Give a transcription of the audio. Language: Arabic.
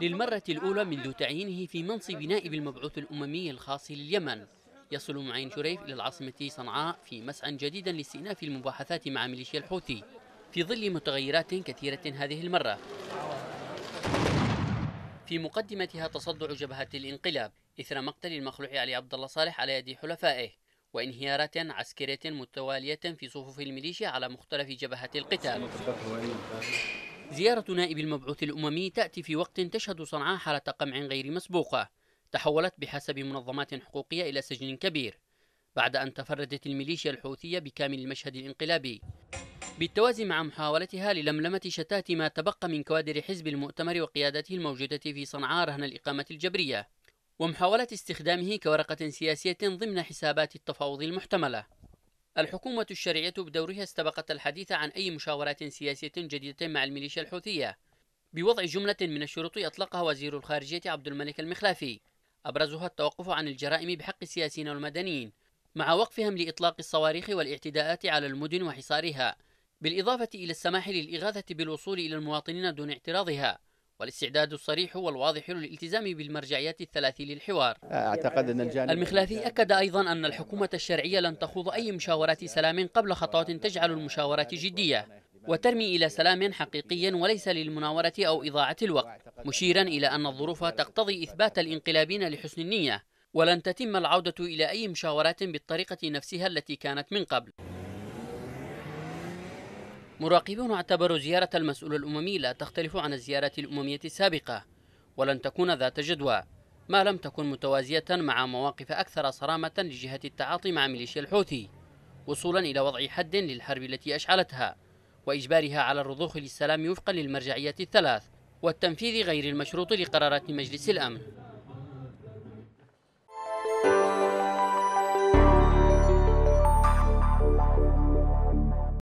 للمرة الأولى منذ تعيينه في منصب نائب المبعوث الأممي الخاص لليمن يصل معين شريف إلى العاصمة صنعاء في مسعى جديدا لاستئناف المباحثات مع ميليشيا الحوثي في ظل متغيرات كثيرة هذه المرة في مقدمتها تصدع جبهة الانقلاب إثر مقتل المخلوع علي عبد الله صالح على يد حلفائه وانهيارات عسكرية متوالية في صفوف الميليشيا على مختلف جبهات القتال زيارة نائب المبعوث الأممي تأتي في وقت تشهد صنعاء حالة قمع غير مسبوقة تحولت بحسب منظمات حقوقية إلى سجن كبير بعد أن تفردت الميليشيا الحوثية بكامل المشهد الانقلابي بالتوازي مع محاولتها للملمة شتات ما تبقى من كوادر حزب المؤتمر وقيادته الموجودة في صنعاء رهن الإقامة الجبرية ومحاولة استخدامه كورقة سياسية ضمن حسابات التفاوض المحتملة الحكومة الشرعية بدورها استبقت الحديث عن أي مشاورات سياسية جديدة مع الميليشيا الحوثية بوضع جملة من الشروط أطلقها وزير الخارجية عبد الملك المخلافي أبرزها التوقف عن الجرائم بحق السياسيين والمدنيين مع وقفهم لإطلاق الصواريخ والاعتداءات على المدن وحصارها بالإضافة إلى السماح للإغاثة بالوصول إلى المواطنين دون اعتراضها والاستعداد الصريح والواضح للالتزام بالمرجعيات الثلاث للحوار أعتقد أن الجانب المخلاثي أكد أيضا أن الحكومة الشرعية لن تخوض أي مشاورات سلام قبل خطوات تجعل المشاورات جدية وترمي إلى سلام حقيقي وليس للمناورة أو إضاعة الوقت مشيرا إلى أن الظروف تقتضي إثبات الانقلابين لحسن النية ولن تتم العودة إلى أي مشاورات بالطريقة نفسها التي كانت من قبل مراقبون اعتبروا زيارة المسؤول الأممي لا تختلف عن الزيارات الأممية السابقة ولن تكون ذات جدوى ما لم تكن متوازية مع مواقف أكثر صرامة لجهة التعاطي مع ميليشيا الحوثي وصولا إلى وضع حد للحرب التي أشعلتها وإجبارها على الرضوخ للسلام وفقا للمرجعيات الثلاث والتنفيذ غير المشروط لقرارات مجلس الأمن